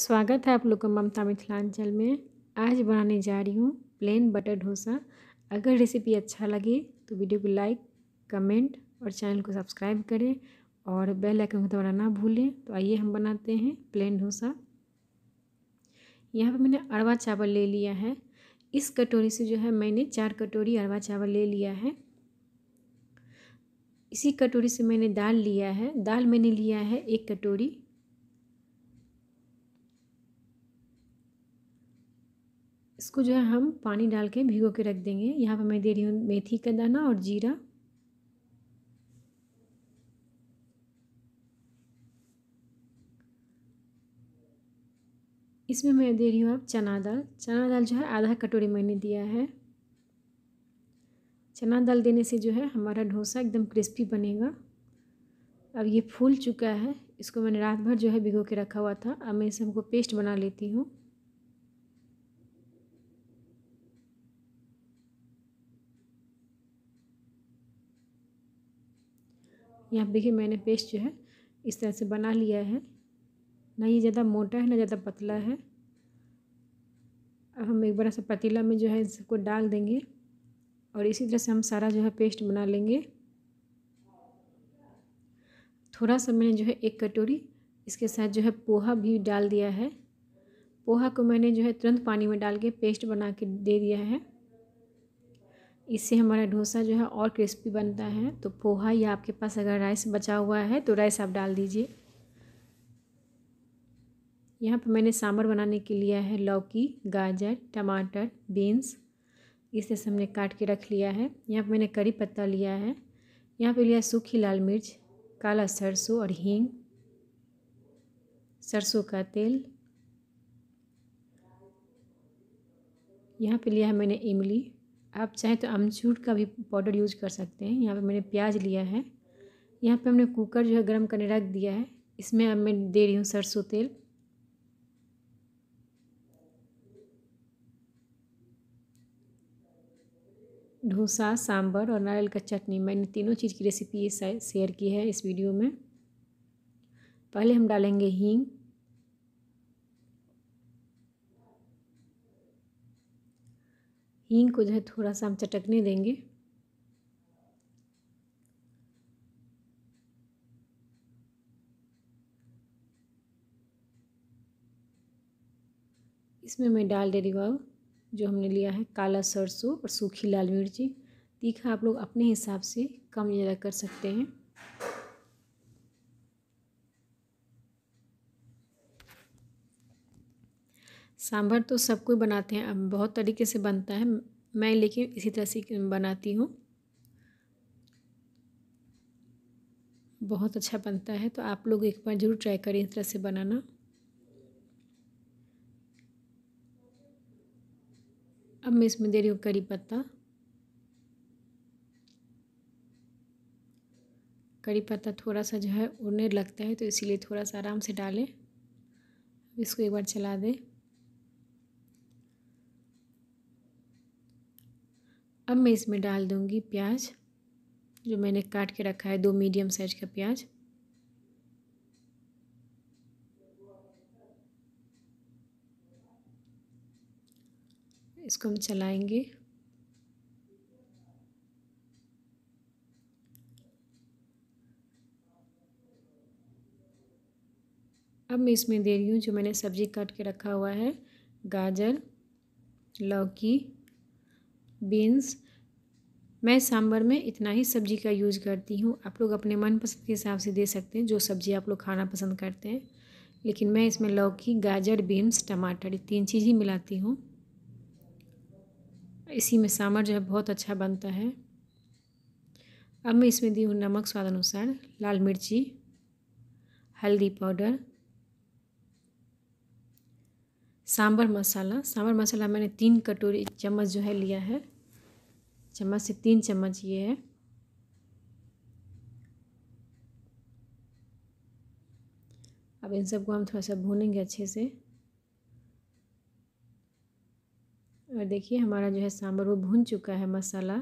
स्वागत है आप लोग का ममता मिथिलांचल में आज बनाने जा रही हूँ प्लेन बटर डोसा अगर रेसिपी अच्छा लगे तो वीडियो को लाइक कमेंट और चैनल को सब्सक्राइब करें और बेल आइकन को दबाना ना भूलें तो आइए हम बनाते हैं प्लेन डोसा यहाँ पर मैंने अरवा चावल ले लिया है इस कटोरी से जो है मैंने चार कटोरी अरवा चावल ले लिया है इसी कटोरी से मैंने दाल लिया है दाल मैंने लिया है एक कटोरी इसको जो है हम पानी डाल के भिगो के रख देंगे यहाँ पर मैं दे रही हूँ मेथी का दाना और जीरा इसमें मैं दे रही हूँ आप चना दाल चना दाल जो है आधा कटोरी मैंने दिया है चना दाल देने से जो है हमारा डोसा एकदम क्रिस्पी बनेगा अब ये फूल चुका है इसको मैंने रात भर जो है भिगो के रखा हुआ था अब मैं इसे हमको पेस्ट बना लेती हूँ यहाँ देखिए मैंने पेस्ट जो है इस तरह से बना लिया है ना ये ज़्यादा मोटा है ना ज़्यादा पतला है अब हम एक बड़ा सा पतीला में जो है इन सबको डाल देंगे और इसी तरह से हम सारा जो है पेस्ट बना लेंगे थोड़ा सा मैंने जो है एक कटोरी इसके साथ जो है पोहा भी डाल दिया है पोहा को मैंने जो है तुरंत पानी में डाल के पेस्ट बना के दे दिया है इससे हमारा डोसा जो है और क्रिस्पी बनता है तो पोहा या आपके पास अगर राइस बचा हुआ है तो राइस आप डाल दीजिए यहाँ पर मैंने सांभर बनाने के लिया है लौकी गाजर टमाटर बीन्स इसे से हमने काट के रख लिया है यहाँ पर मैंने करी पत्ता लिया है यहाँ पे लिया सूखी लाल मिर्च काला सरसों और हींग सरसों का तेल यहाँ पे लिया है मैंने इमली आप चाहें तो अमचूर का भी पाउडर यूज़ कर सकते हैं यहाँ पर मैंने प्याज लिया है यहाँ पर हमने कुकर जो है गर्म करने रख दिया है इसमें अब मैं दे रही हूँ सरसों तेल डोसा सांभर और नारियल का चटनी मैंने तीनों चीज़ की रेसिपी शेयर की है इस वीडियो में पहले हम डालेंगे हींग हींग को जो है थोड़ा सा हम चटकने देंगे इसमें मैं डाल दे रही हूँ जो हमने लिया है काला सरसों और सूखी लाल मिर्ची तीखा आप लोग अपने हिसाब से कम ज़्यादा कर सकते हैं सांभर तो सब कोई बनाते हैं अब बहुत तरीके से बनता है मैं लेकिन इसी तरह से बनाती हूँ बहुत अच्छा बनता है तो आप लोग एक बार ज़रूर ट्राई करें इस तरह से बनाना अब मैं इसमें दे रही हूँ करी पत्ता करी पत्ता थोड़ा सा जो है उड़ने लगता है तो इसीलिए थोड़ा सा आराम से डालें इसको एक बार चला दें अब मैं इसमें डाल दूँगी प्याज जो मैंने काट के रखा है दो मीडियम साइज का प्याज इसको हम चलाएंगे अब मैं इसमें दे रही हूँ जो मैंने सब्ज़ी काट के रखा हुआ है गाजर लौकी बीन्स मैं सांभर में इतना ही सब्जी का यूज़ करती हूँ आप लोग अपने मनपसंद के हिसाब से दे सकते हैं जो सब्ज़ी आप लोग खाना पसंद करते हैं लेकिन मैं इसमें लौकी गाजर बीन्स टमाटर ये तीन चीज़ ही मिलाती हूँ इसी में सांभर जो है बहुत अच्छा बनता है अब मैं इसमें दी हूँ नमक स्वाद अनुसार लाल मिर्ची हल्दी पाउडर सांभर मसाला सांभर मसाला मैंने तीन कटोरी चम्मच जो है लिया है चम्मच से तीन चम्मच ये है अब इन सबको हम थोड़ा सा भूनेंगे अच्छे से और देखिए हमारा जो है सांभर वो भून चुका है मसाला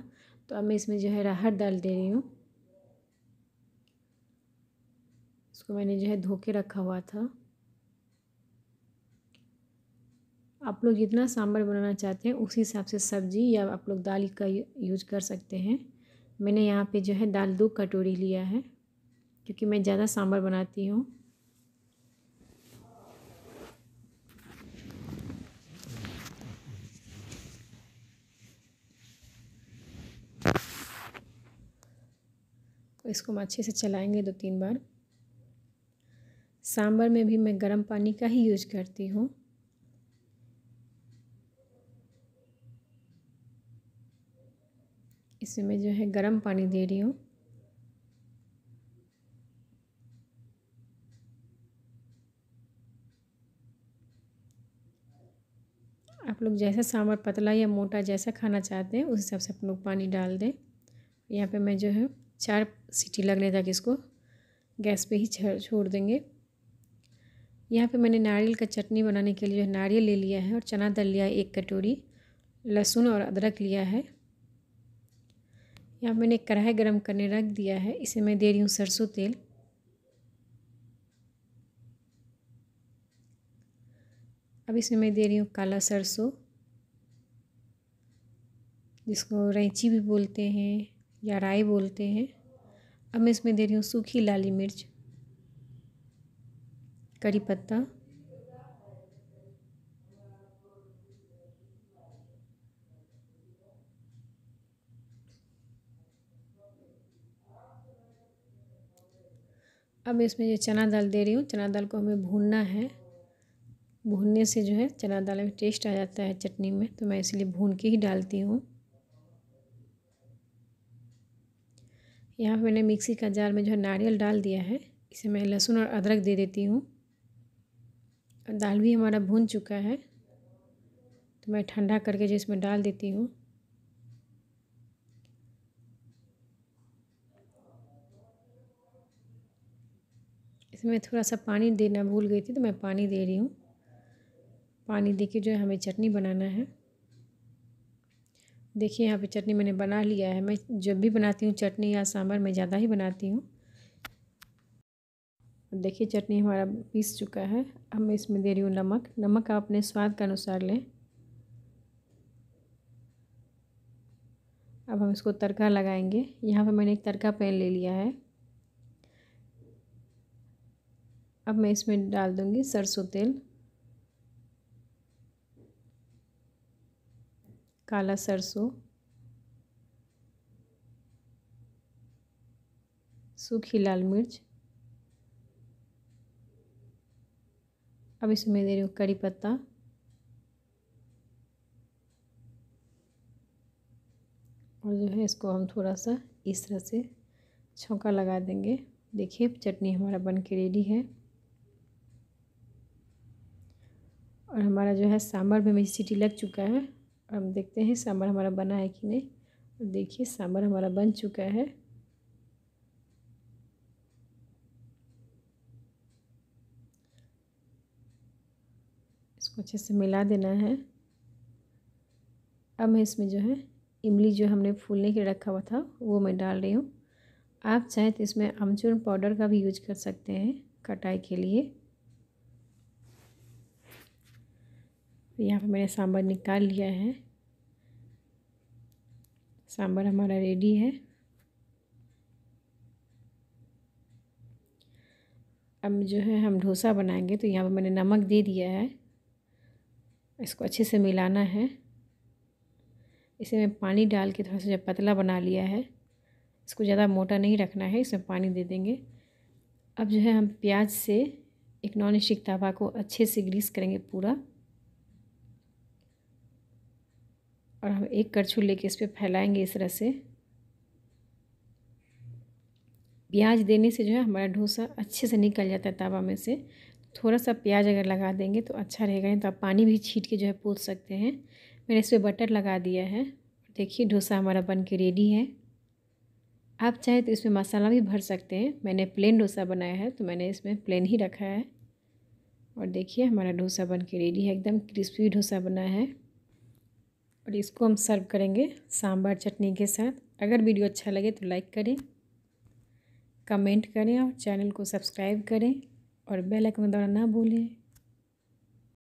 तो अब मैं इसमें जो है राहत डाल दे रही हूँ इसको मैंने जो है धो के रखा हुआ था आप लोग जितना सांभर बनाना चाहते हैं उसी हिसाब से सब्ज़ी या आप लोग दाल का यूज कर सकते हैं मैंने यहाँ पे जो है दाल दो कटोरी लिया है क्योंकि मैं ज़्यादा सांभर बनाती हूँ इसको हम अच्छे से चलाएंगे दो तीन बार सांभर में भी मैं गर्म पानी का ही यूज करती हूँ इसे मैं जो है गर्म पानी दे रही हूँ आप लोग जैसा सांभर पतला या मोटा जैसा खाना चाहते हैं उस हिसाब से आप लोग पानी डाल दें यहाँ पे मैं जो है चार सीटी लगने तक इसको गैस पे ही छोड़ देंगे यहाँ पे मैंने नारियल का चटनी बनाने के लिए जो नारियल ले लिया है और चना दल लिया है एक कटोरी लहसुन और अदरक लिया है यहाँ मैंने कढ़ाई गरम करने रख दिया है इसे मैं दे रही हूँ सरसों तेल अब इसमें मैं दे रही हूँ काला सरसों जिसको रैंची भी बोलते हैं या राई बोलते हैं अब मैं इसमें दे रही हूँ सूखी लाली मिर्च करी पत्ता अब इसमें ये चना दाल दे रही हूँ चना दाल को हमें भूनना है भूनने से जो है चना दाल में टेस्ट आ जाता है चटनी में तो मैं इसलिए भून के ही डालती हूँ यहाँ मैंने मिक्सी का जार में जो है नारियल डाल दिया है इसे मैं लहसुन और अदरक दे देती हूँ दाल भी हमारा भून चुका है तो मैं ठंडा करके जो इसमें डाल देती हूँ इसमें थोड़ा सा पानी देना भूल गई थी तो मैं पानी दे रही हूँ पानी दे के जो है हमें चटनी बनाना है देखिए यहाँ पे चटनी मैंने बना लिया है मैं जब भी बनाती हूँ चटनी या सांभर मैं ज़्यादा ही बनाती हूँ देखिए चटनी हमारा पीस चुका है अब मैं इसमें दे रही हूँ नमक नमक आप अपने स्वाद के अनुसार लें अब हम इसको तड़का लगाएंगे यहाँ पर मैंने एक तड़का पैन ले लिया है अब मैं इसमें डाल दूँगी सरसों तेल काला सरसों सूखी लाल मिर्च अब इसमें दे रही हूँ करी पत्ता और जो है इसको हम थोड़ा सा इस तरह से छौंका लगा देंगे देखिए चटनी हमारा बन के रेडी है और हमारा जो है सांभर में भी सीटी लग चुका है और हम देखते हैं सांभर हमारा बना है कि नहीं और देखिए सांभर हमारा बन चुका है इसको अच्छे से मिला देना है अब मैं इसमें जो है इमली जो हमने फूलने के रखा हुआ था वो मैं डाल रही हूँ आप चाहे तो इसमें अमचूर पाउडर का भी यूज कर सकते हैं कटाई के लिए तो यहाँ पर मैंने सांभर निकाल लिया है सांभर हमारा रेडी है अब जो है हम डोसा बनाएंगे तो यहाँ पर मैंने नमक दे दिया है इसको अच्छे से मिलाना है इसे मैं पानी डाल के थोड़ा सा जब पतला बना लिया है इसको ज़्यादा मोटा नहीं रखना है इसमें पानी दे देंगे अब जो है हम प्याज से एक नॉन स्टिक तवा को अच्छे से ग्रीस करेंगे पूरा और हम एक करछू लेके इस पर फैलाएंगे इस तरह से प्याज देने से जो है हमारा डोसा अच्छे से निकल जाता है तावा में से थोड़ा सा प्याज अगर लगा देंगे तो अच्छा रहेगा नहीं तो आप पानी भी छीट के जो है पोत सकते हैं मैंने इस पर बटर लगा दिया है देखिए डोसा हमारा बन के रेडी है आप चाहे तो इसमें मसाला भी भर सकते हैं मैंने प्लेन डोसा बनाया है तो मैंने इसमें प्लेन ही रखा है और देखिए हमारा डोसा बन के रेडी है एकदम क्रिस्पी डोसा बना है और इसको हम सर्व करेंगे सांभर चटनी के साथ अगर वीडियो अच्छा लगे तो लाइक करें कमेंट करें और चैनल को सब्सक्राइब करें और बेल आइकन दबाना ना भूलें